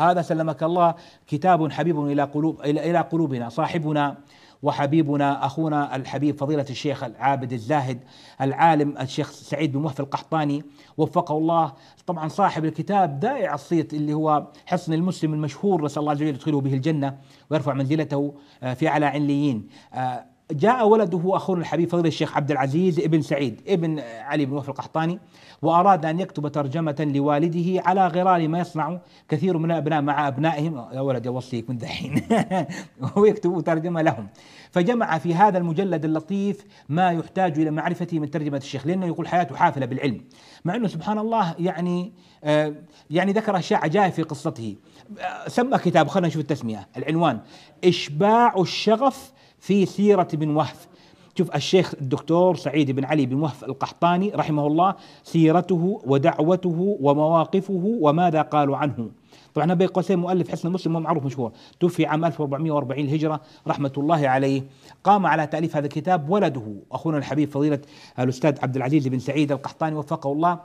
هذا سلمك الله كتاب حبيب الى قلوب الى قلوبنا صاحبنا وحبيبنا اخونا الحبيب فضيله الشيخ العابد الزاهد العالم الشيخ سعيد بن وهف القحطاني وفقه الله طبعا صاحب الكتاب دائع الصيت اللي هو حصن المسلم المشهور نسال الله عز وجل يدخله به الجنه ويرفع منزلته آه، في اعلى عليين آه، جاء ولده أخونا الحبيب فضل الشيخ عبد العزيز ابن سعيد ابن علي بن وفر القحطاني وأراد أن يكتب ترجمة لوالده على غرار ما يصنع كثير من الأبناء مع أبنائهم يا ولد يوصيك من ذحين ويكتب ترجمة لهم فجمع في هذا المجلد اللطيف ما يحتاج إلى معرفته من ترجمة الشيخ لأنه يقول حياته حافلة بالعلم مع أنه سبحان الله يعني آه، يعني ذكر أشياء عجائب في قصته آه، سمى كتاب خلينا نشوف التسمية العنوان إشباع الشغف في سيرة بن وهف شوف الشيخ الدكتور سعيد بن علي بن وهف القحطاني رحمه الله سيرته ودعوته ومواقفه وماذا قالوا عنه طبعا بين قوسين مؤلف حسن مسلم هو معروف مشهور توفي عام 1440 الهجرة رحمة الله عليه قام على تأليف هذا الكتاب ولده أخونا الحبيب فضيلة الأستاذ عبد العزيز بن سعيد القحطاني وفقه الله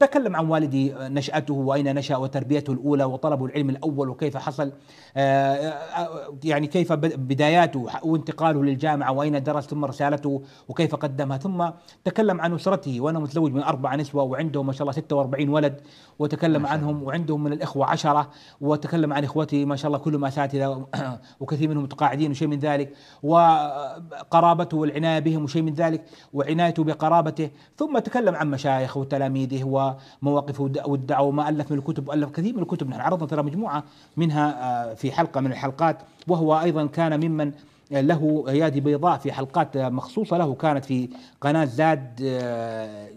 تكلم عن والدي نشأته وأين نشأ وتربيته الأولى وطلب العلم الأول وكيف حصل آه، آه، يعني كيف بداياته وانتقاله للجامعة وأين درس ثم رسالته وكيف قدمها ثم تكلم عن أسرته وأنا متزوج من أربع نسوة وعنده ما شاء الله 46 ولد وتكلم عنهم وعندهم من الإخوة عشرة وتكلم عن إخوتي ما شاء الله كلهم أساتذة وكثير منهم متقاعدين وشيء من ذلك وقرابته والعناية بهم وشيء من ذلك وعنايته بقرابته ثم تكلم عن مشايخه وتلاميذه ومواقفه والدعوه وما الف من الكتب والف كثير من الكتب نحن عرضنا ترى مجموعه منها آه، في حلقه من الحلقات وهو ايضا كان ممن له ايادي بيضاء في حلقات مخصوصه له كانت في قناه زاد آه،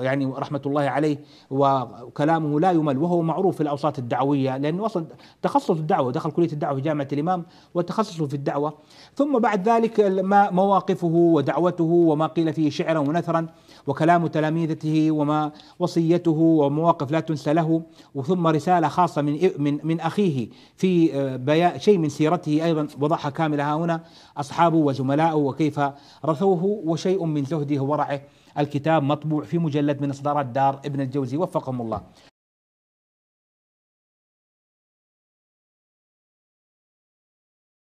يعني رحمه الله عليه وكلامه لا يمل وهو معروف في الاوساط الدعويه لانه اصلا تخصص الدعوه دخل كليه الدعوه في جامعه الامام وتخصصه في الدعوه ثم بعد ذلك ما مواقفه ودعوته وما قيل فيه شعرا ونثرا وكلام تلاميذته وما وصيته ومواقف لا تنسى له وثم رساله خاصه من من من اخيه في آه، شيء من سيرته ايضا وضعها كامله ها هنا أصحابه وزملائه وكيف رثوه وشيء من زهده وورعه الكتاب مطبوع في مجلد من إصدارات دار ابن الجوزي وفقهم الله